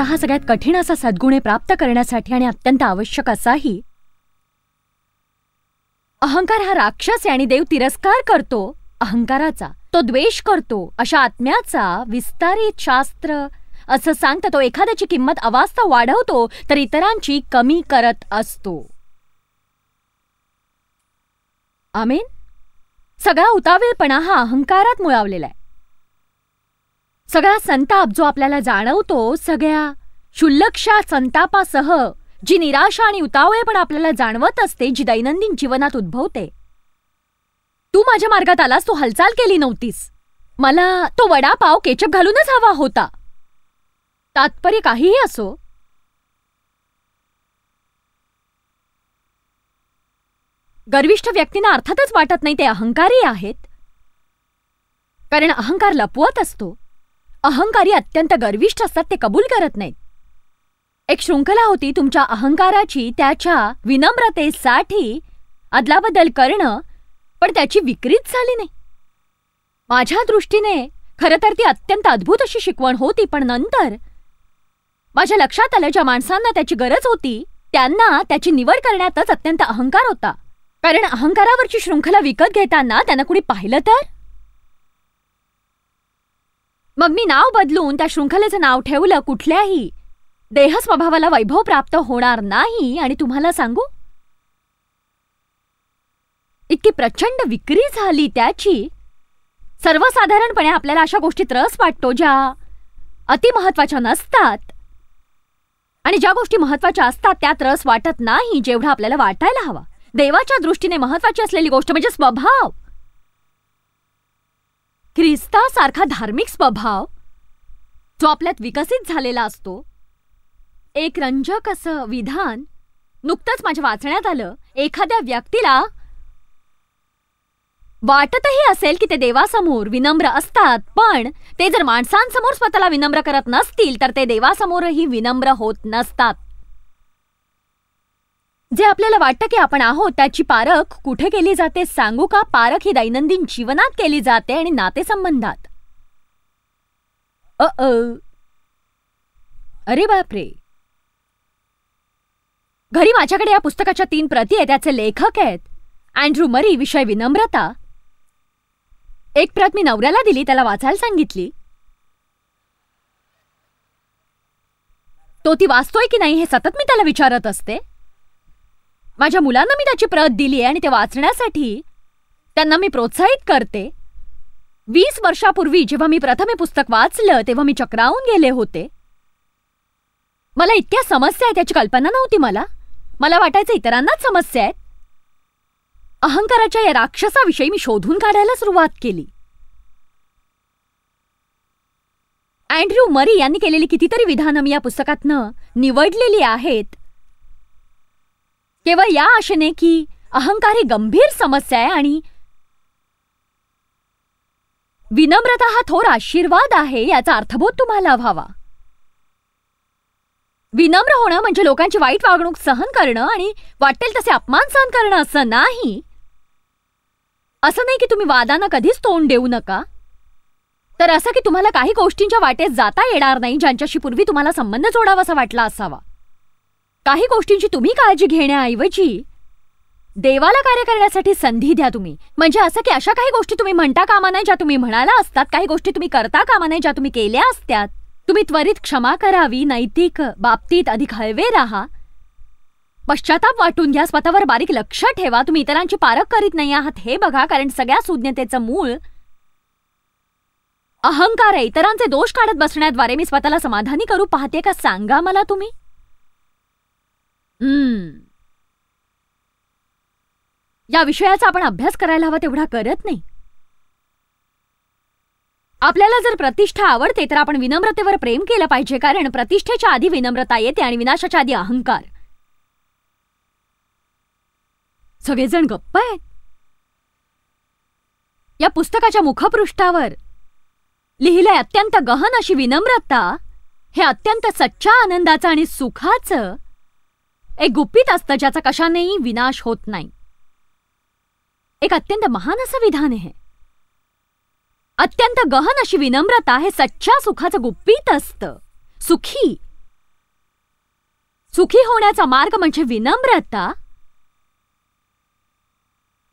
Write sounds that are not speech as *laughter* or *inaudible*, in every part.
मूलत सगळ्यात कठीण असा सद्गुणे प्राप्त करण्यासाठी आणि अत्यंत आवश्यक असाही अहंकार हा राक्षस आहे आणि देव तिरस्कार करतो अहंकाराचा तो द्वेष करतो अशा आत्म्याचा विस्तारित शास्त्र असं सांगतं तो एखाद्याची किंमत अवास्तव वाढवतो तर इतरांची कमी करत असतो आमेन सगळा उतावीळपणा हा अहंकारात मुळावलेला आहे सगळा संताप जो आपल्याला जाणवतो सगळ्या क्षुल्लक्षा संतापासह जी निराशा आणि उतावळे पण आपल्याला जाणवत असते जी दैनंदिन जीवनात उद्भवते तू माझ्या मार्गात आलास तू हालचाल केली नव्हतीस मला तो वडापाव केचप घालूनच हवा होता तात्पर्य काहीही असो गर्विष्ठ व्यक्तींना अर्थातच वाटत नाही ते अहंकारी आहेत कारण अहंकार लपवत असतो अहंकारी अत्यंत गर्विष्ठ असतात ते कबूल करत नाहीत एक शृंखला होती तुमच्या अहंकाराची त्याच्या विनम्रतेसाठी अदलाबदल करणं पण त्याची विक्रीच झाली नाही माझ्या दृष्टीने खरं तर ती अत्यंत अद्भुत अशी शिकवण होती पण नंतर माझ्या लक्षात आलं ज्या माणसांना त्याची गरज होती त्यांना त्याची निवड करण्यातच अत्यंत अहंकार होता कारण अहंकारावरची शृंखला विकत घेताना त्यांना कुणी पाहिलं तर मग मी नाव बदलून त्या शृंखलेचं नाव ठेवलं कुठल्याही देहस्वभावाला वैभव प्राप्त होणार नाही आणि तुम्हाला सांगू इतकी प्रचंड विक्री झाली त्याची सर्वसाधारणपणे आपल्याला अशा गोष्टीत रस वाटतो ज्या अतिमहत्वाच्या नसतात आणि ज्या गोष्टी महत्वाच्या असतात त्यात रस वाटत नाही जेवढा आपल्याला वाटायला हवा देवाच्या दृष्टीने महत्वाची असलेली गोष्ट म्हणजे स्वभाव ख्रिस्तासारखा धार्मिक स्वभाव जो आपल्यात विकसित झालेला असतो एक रंजक असं विधान नुकतंच माझ्या वाचण्यात आलं एखाद्या व्यक्तीला वाटतही असेल की ते देवासमोर विनम्र असतात पण ते जर माणसांसमोर स्वतःला विनम्र करत नसतील तर ते देवासमोरही विनम्र होत नसतात जे आपल्याला वाटतं की आपण आहोत त्याची पारख कुठे केली जाते सांगू का पारख ही दैनंदिन जीवनात केली जाते आणि नातेसंबंधात अ अरे बापरे घरी माझ्याकडे या पुस्तकाच्या तीन प्रती आहेत त्याचे लेखक आहेत अँड्रू मरी विषय विनम्रता एक प्रत मी नवऱ्याला दिली त्याला वाचायला सांगितली तो ती वाचतोय की नाही हे सतत मी त्याला विचारत असते माझ्या मुलांना मी त्याची प्रत दिली आहे आणि ते वाचण्यासाठी त्यांना मी प्रोत्साहित करते वीस वर्षापूर्वी जेव्हा मी प्रथम हे पुस्तक वाचलं तेव्हा मी चक्रावून गेले होते मला इतक्या समस्या आहेत त्याची कल्पना नव्हती मला मला वाटायचं इतरांनाच समस्या आहेत अहंकाराच्या या राक्षसाविषयी मी शोधून काढायला सुरुवात केली अँड्र्यू मरी यांनी केलेली कितीतरी विधानं मी या पुस्तकातनं निवडलेली आहेत केवळ या आशेने की अहंकार ही गंभीर समस्या आहे आणि विनम्रता हा थोर आशीर्वाद आहे याचा अर्थबोध तुम्हाला व्हावा विनम्र होणं म्हणजे लोकांची वाईट वागणूक सहन करणं आणि वाटेल तसे अपमान सहन करणं असं नाही असं नाही की तुम्ही वादांना कधीच तोंड देऊ नका तर असं की तुम्हाला काही गोष्टींच्या वाटेत जाता येणार नाही ज्यांच्याशी पूर्वी तुम्हाला संबंध जोडावासा वाटला असावा काही गोष्टींची तुम्ही काळजी घेण्याऐवजी देवाला कार्य करण्यासाठी संधी द्या तुम्ही म्हणजे असं की अशा काही गोष्टी तुम्ही म्हणता कामा नाही ज्या तुम्ही म्हणाला असतात काही गोष्टी तुम्ही करता कामा नाही ज्या तुम्ही केल्या असतात तुम्ही त्वरित क्षमा करावी नैतिक बाबतीत अधिक हळवे राहा पश्चाताप वाटून घ्या स्वतःवर बारीक लक्ष ठेवा तुम्ही इतरांची पारख करीत नाही आहात हे बघा कारण सगळ्या सुज्ञतेचं मूळ अहंकार आहे इतरांचे दोष काढत बसण्याद्वारे मी स्वतःला समाधानी करू पाहते का सांगा मला तुम्ही या विषयाचा आपण अभ्यास करायला हवा तेवढा करत नाही आपल्याला जर प्रतिष्ठा आवडते तर आपण विनम्रतेवर प्रेम केलं पाहिजे कारण प्रतिष्ठेच्या आधी विनम्रता येते आणि विनाशाच्या आधी अहंकार सगळेजण गप्प आहेत या पुस्तकाच्या मुखपृष्ठावर लिहिलंय अत्यंत गहन अशी विनम्रता हे अत्यंत सच्च्या आनंदाचं आणि सुखाचं एक गुपित असतं ज्याचा कशानेही विनाश होत नाही एक अत्यंत महान असं विधान आहे अत्यंत गहन अशी विनम्रता हे सच्च्या सुखाचं गुप्पित असतं सुखी सुखी होण्याचा मार्ग म्हणजे विनम्रता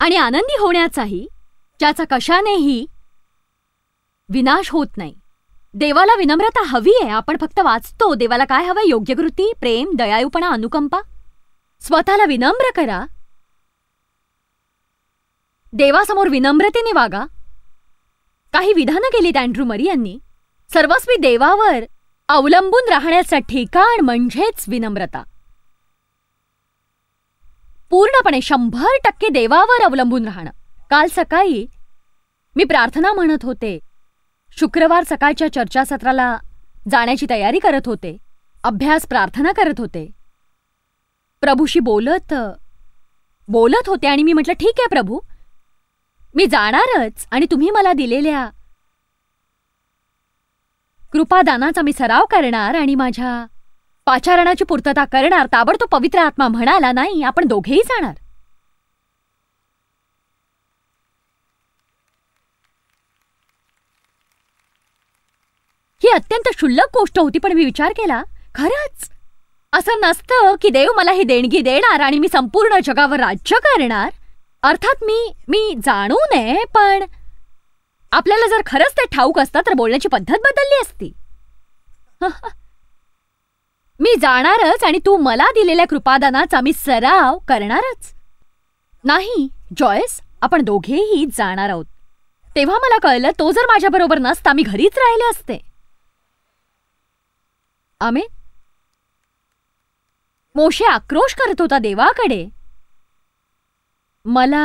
आणि आनंदी होण्याचाही ज्याचा कशानेही विनाश होत नाही देवाला विनम्रता हवी आहे आपण फक्त वाचतो देवाला काय हवं योग्यकृती प्रेम दयाळूपणा अनुकंपा स्वतःला विनम्र करा देवासमोर विनम्रतेने वागा काही विधानं केली अँड्रू मरी यांनी सर्वस्वी देवावर अवलंबून राहण्याचं ठिकाण म्हणजेच विनम्रता पूर्णपणे शंभर टक्के देवावर अवलंबून राहणं काल सकाळी मी प्रार्थना म्हणत होते शुक्रवार सकाळच्या चर्चासत्राला जाण्याची तयारी करत होते अभ्यास प्रार्थना करत होते प्रभूशी बोलत बोलत होते आणि मी म्हटलं ठीक आहे प्रभू मी जाणारच आणि तुम्ही मला दिलेल्या कृपादानाचा मी सराव करणार आणि माझ्या पाचारणाची पूर्तता करणार ताबडतोब पवित्र आत्मा म्हणाला नाही आपण दोघेही जाणार ही अत्यंत क्षुल्लक गोष्ट होती पण मी विचार केला खरंच असं नसतं की देव मला ही देणगी देणार आणि मी संपूर्ण जगावर राज्य करणार अर्थात मी मी जाणू नये पण आपल्याला जर खरंच ते ठाऊक असतं तर बोलण्याची पद्धत बदलली असती *laughs* मी जाणारच आणि तू मला दिलेल्या कृपादानाचा मी सराव करणारच नाही जॉयस आपण दोघेही जाणार आहोत तेव्हा मला कळलं तो जर माझ्याबरोबर नसता मी घरीच राहिले असते आम्ही मोशे आक्रोश करत होता देवाकडे मला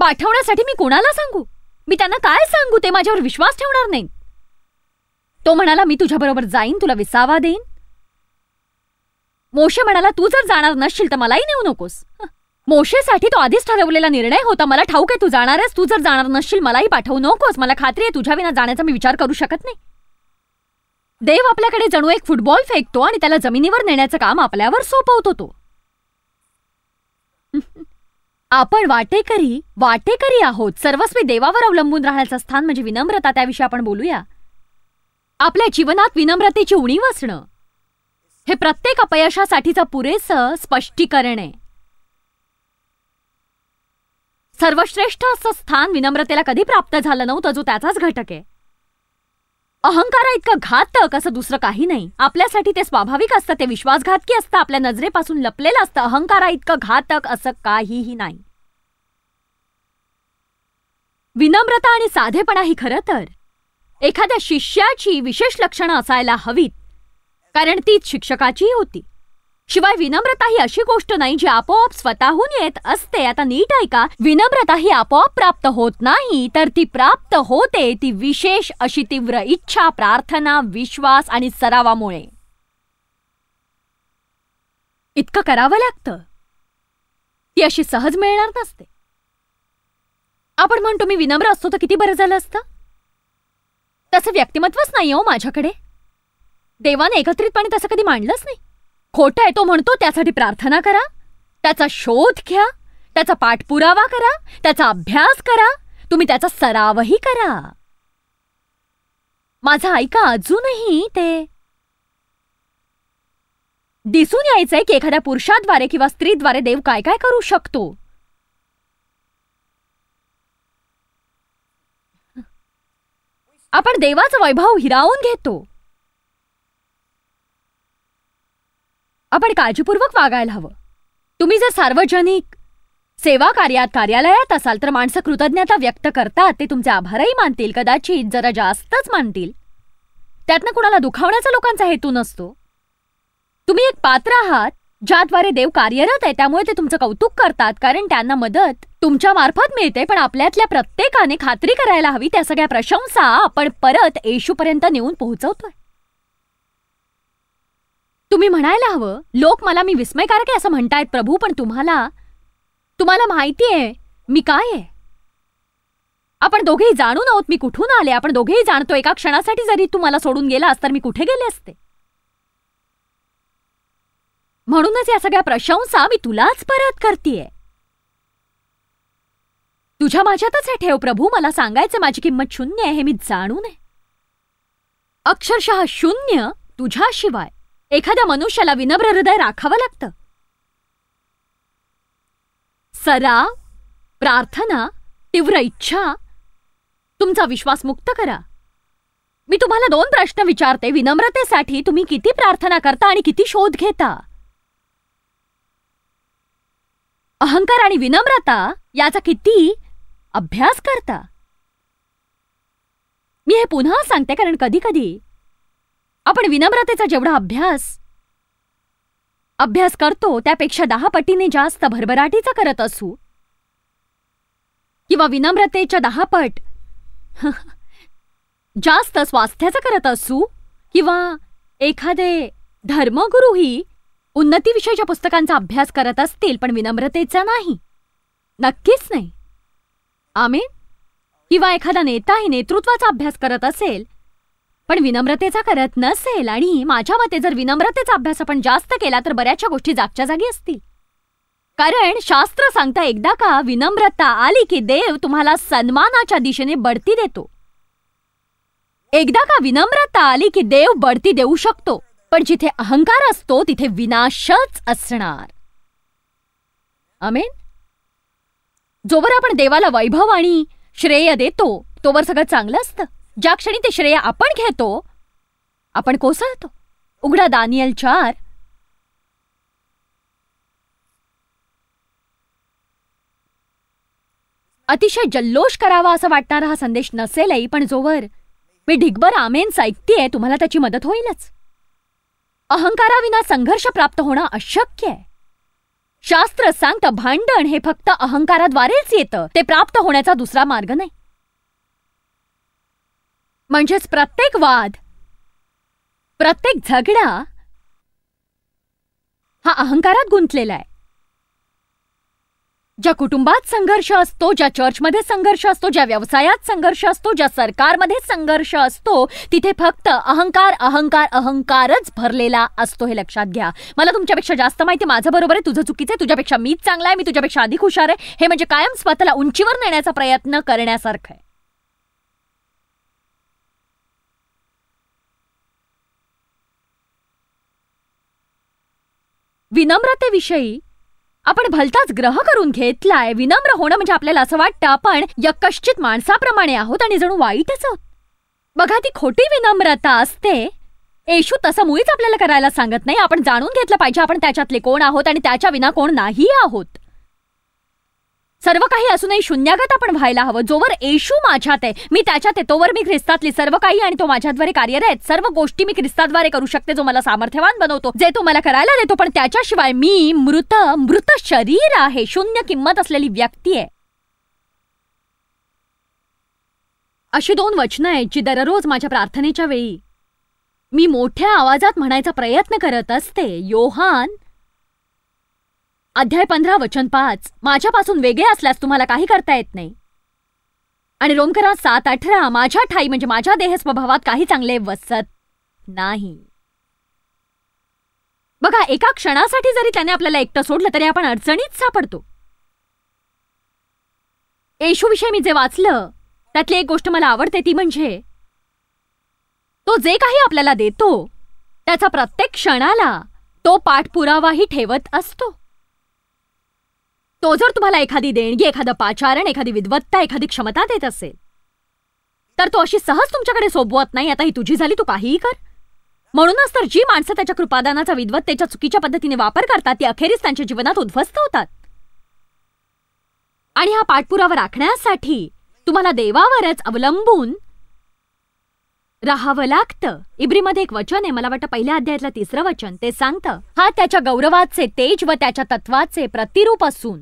पाठवण्यासाठी मी कोणाला सांगू मी त्यांना काय सांगू ते माझ्यावर विश्वास ठेवणार नाही तो म्हणाला मी तुझ्याबरोबर जाईन तुला विसावा देईन मोशे म्हणाला तू जर जाणार नसशील तर मलाही नेऊ नकोस मोशेसाठी तो आधीच ठरवलेला निर्णय होता मला ठाऊक आहे तू आहेस तू जर जाणार नसशील मलाही पाठवू नकोस मला खात्री आहे तुझ्याविना जाण्याचा मी विचार करू शकत नाही देव आपल्याकडे जणू एक फुटबॉल फेकतो आणि त्याला जमिनीवर नेण्याचं काम आपल्यावर सोपवतो तो *laughs* आपण वाटेकरी वाटेकरी आहोत सर्वस्वी देवावर अवलंबून राहण्याचं स्थान म्हणजे विनम्रता त्याविषयी आपण बोलूया आपल्या जीवनात विनम्रतेची उणीव असणं हे प्रत्येक अपयशासाठीचं पुरेस स्पष्टीकरण आहे सर्वश्रेष्ठ असं स्थान विनम्रतेला कधी प्राप्त झालं नव्हतं जो त्याचाच घटक आहे अहंकारा इतकं घातक असं दुसरं काही नाही आपल्यासाठी ते स्वाभाविक असतं ते विश्वासघातकी असतं आपल्या नजरेपासून लपलेलं असतं अहंकारा इतकं घातक असं काहीही नाही विनम्रता आणि साधेपणा ही खरं तर एखाद्या शिष्याची विशेष लक्षणं असायला हवीत कारण तीच शिक्षकाचीही होती शिवाय विनम्रता ही अशी गोष्ट नाही जी आपोआप स्वतःहून येत असते आता नीट ऐका विनम्रता ही आपोआप प्राप्त होत नाही तर ती प्राप्त होते ती विशेष अशी तीव्र इच्छा प्रार्थना विश्वास आणि सरावामुळे इतकं करावं लागतं ती अशी सहज मिळणार नसते आपण म्हणतो मी विनम्र असतो तर किती बरं झालं असतं तसं व्यक्तिमत्वच नाही हो माझ्याकडे देवाने एकत्रितपणे तसं कधी मांडलंच नाही खोटा आहे तो म्हणतो त्यासाठी प्रार्थना करा त्याचा शोध घ्या त्याचा पाठपुरावा करा त्याचा अभ्यास करा तुम्ही त्याचा सरावही करा माझा ऐका अजूनही ते दिसून यायचंय की एखाद्या पुरुषाद्वारे किंवा स्त्रीद्वारे देव काय काय करू शकतो आपण देवाचं वैभव हिरावून घेतो आपण काळजीपूर्वक वागायला हवं तुम्ही जर सार्वजनिक सेवा कार्यात कार्यालयात असाल तर माणसं कृतज्ञता व्यक्त करतात ते तुमचे आभारही मानतील कदाचित जरा जास्तच मानतील त्यातनं कुणाला दुखावण्याचा लोकांचा हेतू नसतो तुम्ही एक पात्र आहात ज्याद्वारे देव कार्यरत आहे त्यामुळे ते तुमचं कौतुक करतात कारण त्यांना मदत तुमच्या मार्फत मिळते पण आपल्यातल्या प्रत्येकाने खात्री करायला हवी त्या सगळ्या प्रशंसा आपण परत येशूपर्यंत नेऊन पोहोचवतोय तुम्ही म्हणायला हवं लोक मला मी विस्मयकारक आहे असं म्हणतायत प्रभू पण तुम्हाला तुम्हाला माहिती आहे मी काय आहे आपण दोघेही जाणून आहोत मी कुठून आले आपण दोघेही जाणतो एका क्षणासाठी जरी तू मला सोडून गेलास तर मी कुठे गेले असते म्हणूनच या सगळ्या प्रशंसा मी तुलाच परत करतेय तुझ्या माझ्यातच हे ठेव प्रभू मला सांगायचं माझी किंमत शून्य आहे हे मी जाणून आहे अक्षरशः शून्य तुझ्याशिवाय एखाद्या मनुष्याला विनम्र हृदय राखावं लागतं सराव प्रार्थना तीव्र इच्छा तुमचा विश्वास मुक्त करा मी तुम्हाला दोन प्रश्न विचारते विनम्रतेसाठी तुम्ही किती प्रार्थना करता आणि किती शोध घेता अहंकार आणि विनम्रता याचा किती अभ्यास करता मी हे पुन्हा सांगते कारण कधी कधी आपण विनम्रतेचा जेवढा अभ्यास अभ्यास करतो त्यापेक्षा दहा पटीने जास्त भरभराटीचा करत असू किंवा विनम्रतेच्या दहा पट *laughs* जास्त स्वास्थ्याचा करत असू किंवा एखादे धर्मगुरूही उन्नतीविषयीच्या पुस्तकांचा अभ्यास करत असतील पण विनम्रतेचा नाही नक्कीच नाही आमेन किंवा एखादा नेताही नेतृत्वाचा अभ्यास करत असेल पण विनम्रतेचा करत नसेल आणि माझ्या मते जर विनम्रतेचा अभ्यास आपण जास्त केला तर बऱ्याचशा गोष्टी जागच्या जागी असतील कारण शास्त्र सांगता एकदा का विनम्रता आली की देव तुम्हाला सन्मानाच्या दिशेने बढती देतो एकदा का विनम्रता आली की देव बढती देऊ शकतो पण जिथे अहंकार असतो तिथे विनाशच असणार अमेन जोवर आपण देवाला वैभव आणि श्रेय देतो तोवर सगळं चांगलं असतं ज्या क्षणी ते श्रेय आपण घेतो आपण कोसळतो उघडा दानियल चार अतिशय जल्लोष करावा असं वाटणारा हा संदेश नसेलही पण जोवर मी ढिगभर आमेन ऐकतेय तुम्हाला त्याची मदत होईलच अहंकाराविना संघर्ष प्राप्त होणं अशक्य आहे शास्त्र सांगतं भांडण हे फक्त अहंकाराद्वारेच येतं ते प्राप्त होण्याचा दुसरा मार्ग नाही म्हणजेच प्रत्येक वाद प्रत्येक झगडा हा अहंकारात गुंतलेला आहे ज्या कुटुंबात संघर्ष असतो ज्या चर्चमध्ये संघर्ष असतो ज्या व्यवसायात संघर्ष असतो ज्या सरकारमध्ये संघर्ष असतो तिथे फक्त अहंकार अहंकार अहंकारच भरलेला असतो हे लक्षात घ्या मला तुमच्यापेक्षा जास्त माहिती माझं बरोबर आहे तुझं चुकीचं आहे तुझ्यापेक्षा मीच चांगला आहे मी तुझ्यापेक्षा अधिक हुशार आहे हे म्हणजे कायम स्वतःला उंचीवर नेण्याचा प्रयत्न करण्यासारखं आहे विनम्रतेविषयी आपण भलताच ग्रह करून घेतलाय विनम्र होणं म्हणजे आपल्याला असं वाटतं आपण यकश्चित माणसाप्रमाणे आहोत आणि जणू वाईटच आहोत बघा ती खोटी विनम्रता असते येशू तसं मुळीच आपल्याला करायला सांगत नाही आपण जाणून घेतलं पाहिजे आपण त्याच्यातले कोण आहोत आणि त्याच्या विना कोण नाही आहोत सर्व काही असूनही शून्यागत आपण व्हायला हवं जोवर येशू माझ्यात आहे मी त्याच्यात आहे तोवर मी ख्रिस्तातली सर्व काही आणि तो माझ्याद्वारे कार्यरत सर्व गोष्टी मी ख्रिस्ताद्वारे करू शकते जो मला सामर्थ्यवान बनवतो जे तो मला करायला देतो पण त्याच्याशिवाय मी मृत मृत शरीर आहे शून्य किंमत असलेली व्यक्ती आहे अशी दोन वचनं आहेत जी दररोज माझ्या प्रार्थनेच्या वेळी मी मोठ्या आवाजात म्हणायचा प्रयत्न करत असते योहान अध्याय पंधरा वचन पाच माझ्यापासून वेगळे असल्यास तुम्हाला काही करता येत नाही आणि रोमकरा सात अठरा माझ्या ठाई म्हणजे माझ्या देह स्वभावात काही चांगले वसत नाही बघा एका क्षणासाठी जरी त्याने आपल्याला एकटं सोडलं तरी आपण अडचणीत सापडतो येशूविषयी मी जे वाचलं त्यातली एक गोष्ट मला आवडते ती म्हणजे तो जे काही आपल्याला देतो त्याचा प्रत्येक क्षणाला तो पाठपुरावाही ठेवत असतो तो जर तुम्हाला एखादी देणगी एखादं पाचारण एखादी विद्वत्ता एखादी क्षमता देत असेल तर तो अशी सहज तुमच्याकडे सोबवत नाही आता ही तुझी झाली तू काहीही कर म्हणूनच तर जी माणसं त्याच्या कृपादानाचा विद्वत्तेच्या चुकीच्या पद्धतीने वापर करतात ती अखेरीस त्यांच्या जीवनात उद्ध्वस्त होतात आणि हा पाठपुरावा राखण्यासाठी तुम्हाला देवावरच अवलंबून राहावं लागतं इब्रीमध्ये एक वचन आहे मला वाटतं पहिल्या अध्यायातलं तिसरं वचन ते सांगतं हा त्याच्या गौरवाचे तेज व त्याच्या तत्वाचे प्रतिरूप असून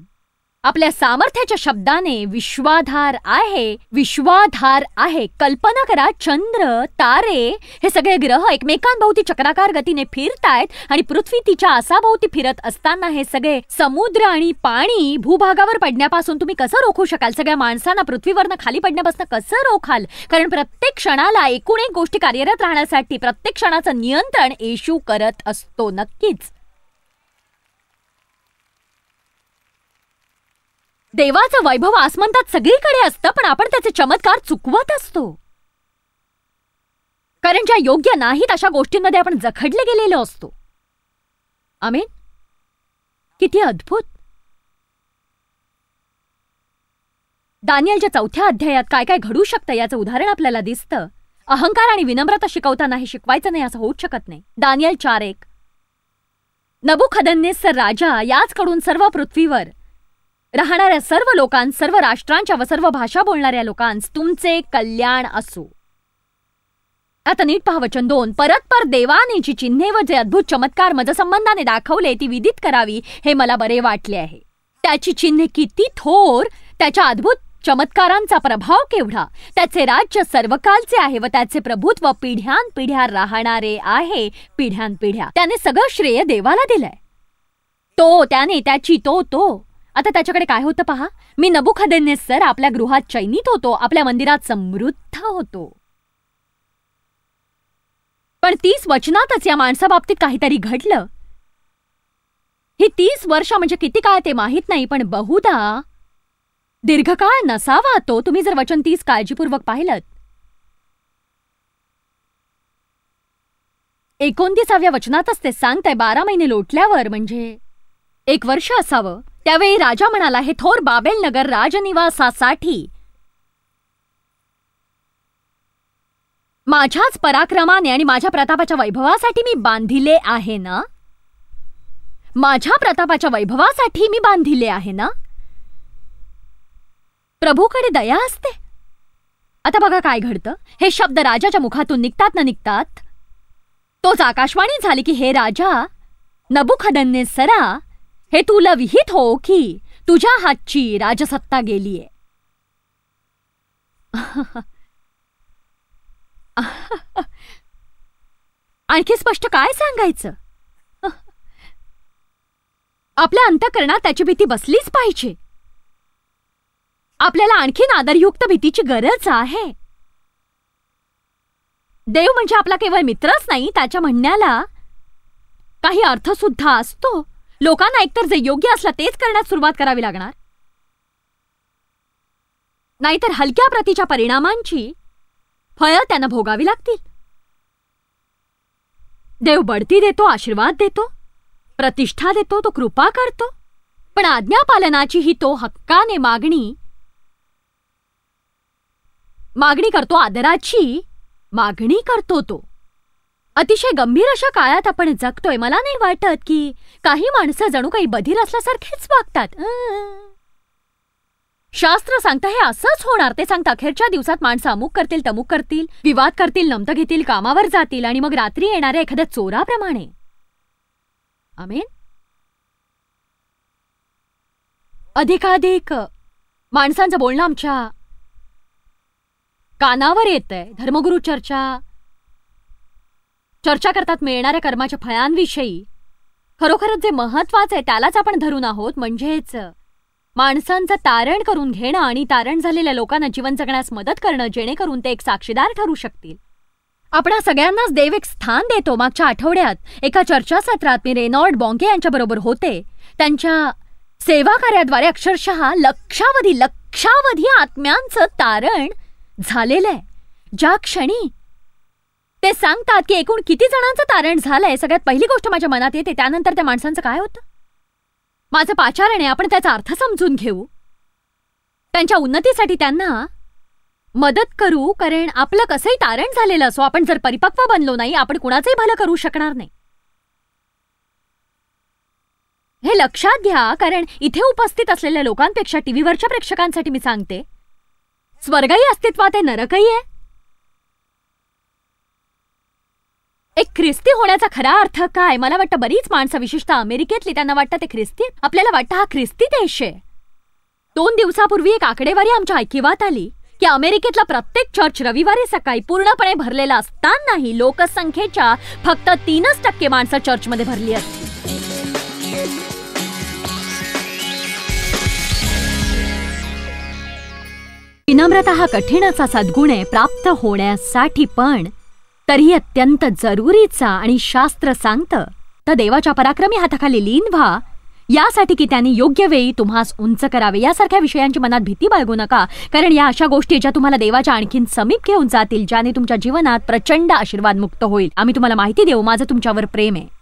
आपल्या सामर्थ्याच्या शब्दाने विश्वाधार आहे विश्वाधार आहे कल्पना करा चंद्र तारे हे सगळे ग्रह एकमेकांभोवती चक्राकार गतीने फिरतायत आणि पृथ्वी तिच्या असाभोवती फिरत असताना हे सगळे समुद्र आणि पाणी भूभागावर पडण्यापासून तुम्ही कसं रोखू शकाल सगळ्या माणसांना पृथ्वीवरनं खाली पडण्यापासून कसं रोखाल कारण प्रत्येक क्षणाला एकूण एक गोष्टी कार्यरत राहण्यासाठी प्रत्येक क्षणाचं नियंत्रण येशू करत असतो नक्कीच देवाचं वैभव आसमंतात सगळीकडे असतं पण आपण त्याचे चमत्कार चुकवत असतो कारण ज्या योग्य नाहीत अशा गोष्टींमध्ये आपण जखडले गेलेलो असतो आमेन किती अद्भुत दानियलच्या चौथ्या अध्यायात काय काय घडू शकतं याचं उदाहरण आपल्याला दिसतं अहंकार आणि विनम्रता शिकवताना हे शिकवायचं नाही असं होऊच शकत नाही दानियल चार एक नबू राजा याचकडून सर्व पृथ्वीवर राहणाऱ्या सर्व लोकांस सर्व राष्ट्रांच्या व सर्व भाषा बोलणाऱ्या लोकांस तुमचे कल्याण असो आता नीट पहा वचन दोन परत पर देवाने जी चिन्हे व जे अद्भुत चमत्कार संबंधाने दाखवले ती विदित करावी हे मला बरे वाटले आहे त्याची चिन्हे किती थोर त्याच्या अद्भुत चमत्कारांचा प्रभाव केवढा त्याचे राज्य सर्वकालचे आहे व त्याचे प्रभुत्व पिढ्यान पिढ्या राहणारे आहे पिढ्यान पिढ्या त्याने सगळं श्रेय देवाला दिलंय तो त्याने त्याची तो तो आता त्याच्याकडे काय होतं पहा मी नबुखदेने सर आपल्या गृहात चैनीत होतो आपल्या मंदिरात समृद्ध होतो पण तीस वचनातच या माणसाबाबतीत काहीतरी घडलं ही तीस वर्ष म्हणजे किती काळ ते माहीत नाही पण बहुधा दीर्घकाळ नसावा तो तुम्ही जर वचन तीस काळजीपूर्वक पाहिलं एकोणतीसाव्या वचनातच ते सांगताय बारा महिने लोटल्यावर म्हणजे एक वर्ष असावं त्यावेळी राजा म्हणाला हे थोर बाबेल नगर राजनिवासासाठी माझ्याच पराक्रमाने आणि माझ्या प्रतापाच्या वैभवासाठी मी बांधिले आहे ना माझ्या प्रतापाच्या वैभवासाठी मी बांधिले आहे ना प्रभूकडे दया असते आता बघा काय घडतं हे शब्द राजाच्या मुखातून निघतात ना निघतात तोच आकाशवाणी झाली की हे राजा नबुखदन्ने सरा हे तुला विहित हो की तुझ्या हातची राजसत्ता गेलीय *laughs* आणखी स्पष्ट काय सांगायचं आपल्या अंतकरणात त्याची भीती बसलीच पाहिजे आपल्याला आणखीन आदरयुक्त भीतीची गरज आहे देव म्हणजे आपला केवळ मित्रच नाही त्याच्या म्हणण्याला काही अर्थ सुद्धा असतो लोकांना एकतर जे योग्य असला तेच करण्यास सुरुवात करावी लागणार नाहीतर हलक्या प्रतीच्या परिणामांची फळं त्यांना भोगावी लागतील देव बढती देतो आशीर्वाद देतो प्रतिष्ठा देतो तो कृपा करतो पण आज्ञापालनाची ही तो हक्काने मागणी मागणी करतो आदराची मागणी करतो तो अतिशय गंभीर अशा काळात आपण जगतोय मला नाही वाटत की काही माणसं जणू काही बधीर असल्यासारखेच वागतात शास्त्र सांगतं हे असंच होणार ते सांगतं अखेरच्या दिवसात माणसं अमुक करतील तमुक करतील विवाद करतील नमत घेतील कामावर जातील आणि मग रात्री येणाऱ्या एखाद्या चोराप्रमाणे आमेन अधिकाधिक माणसांचं बोलणं आमच्या कानावर येतंय धर्मगुरु चर्चा चर्चा करतात मिळणाऱ्या कर्माच्या फळांविषयी खरोखरच जे महत्वाचं आहे त्यालाच आपण धरून आहोत म्हणजेच माणसांचं तारण करून घेणं आणि तारण झालेल्या लोकांना जीवन जगण्यास मदत करणं जेणेकरून ते एक साक्षीदार ठरू शकतील आपण सगळ्यांनाच देव एक स्थान देतो मागच्या आठवड्यात एका चर्चासत्रात मी रेनॉल्ड बॉंगे यांच्याबरोबर होते त्यांच्या सेवा कार्याद्वारे अक्षरशः लक्षावधी लक्षावधी आत्म्यांचं तारण झालेलं आहे ज्या क्षणी ते सांगतात की एकूण किती जणांचं तारण झालंय सगळ्यात पहिली गोष्ट माझ्या मनात येते त्यानंतर त्या माणसांचं काय होतं माझं पाचारण आहे आपण त्याचा अर्थ समजून घेऊ त्यांच्या उन्नतीसाठी त्यांना मदत करू कारण आपलं कसंही तारण झालेलं असो आपण जर परिपक्व बनलो नाही आपण कुणाचंही भलं करू शकणार नाही हे लक्षात घ्या कारण इथे उपस्थित असलेल्या लोकांपेक्षा टीव्हीवरच्या प्रेक्षकांसाठी मी सांगते स्वर्गही अस्तित्वात आहे नरकही आहे एक ख्रिस्ती होण्याचा खरा अर्थ काय मला वाटतं बरीच माणसं विशेषतः अमेरिकेतली त्यांना वाटतं ते ख्रिस्ती आपल्याला वाटतं हा ख्रिस्ती देश आहे दोन दिवसापूर्वी एक आकडेवारी आमच्या ऐकिवात आली की अमेरिकेतला प्रत्येक चर्च रविवारी सकाळी पूर्णपणे भरलेला असतानाही लोकसंख्येच्या फक्त तीनच टक्के माणसं चर्चमध्ये भरली असते विनम्रता हा कठीणचा सद्गुणे प्राप्त होण्यासाठी पण तरीही अत्यंत जरुरीचा आणि शास्त्र सांगत तर देवाच्या पराक्रमी हाताखाली लीन व्हा यासाठी की त्यांनी योग्य वेळी तुम्हास उंच करावे यासारख्या विषयांची मनात भीती बाळगू नका कारण या अशा गोष्टी ज्या तुम्हाला देवाच्या आणखीन समीप घेऊन जातील ज्याने तुमच्या जीवनात प्रचंड आशीर्वाद मुक्त होईल आम्ही तुम्हाला माहिती देऊ माझं तुमच्यावर प्रेम आहे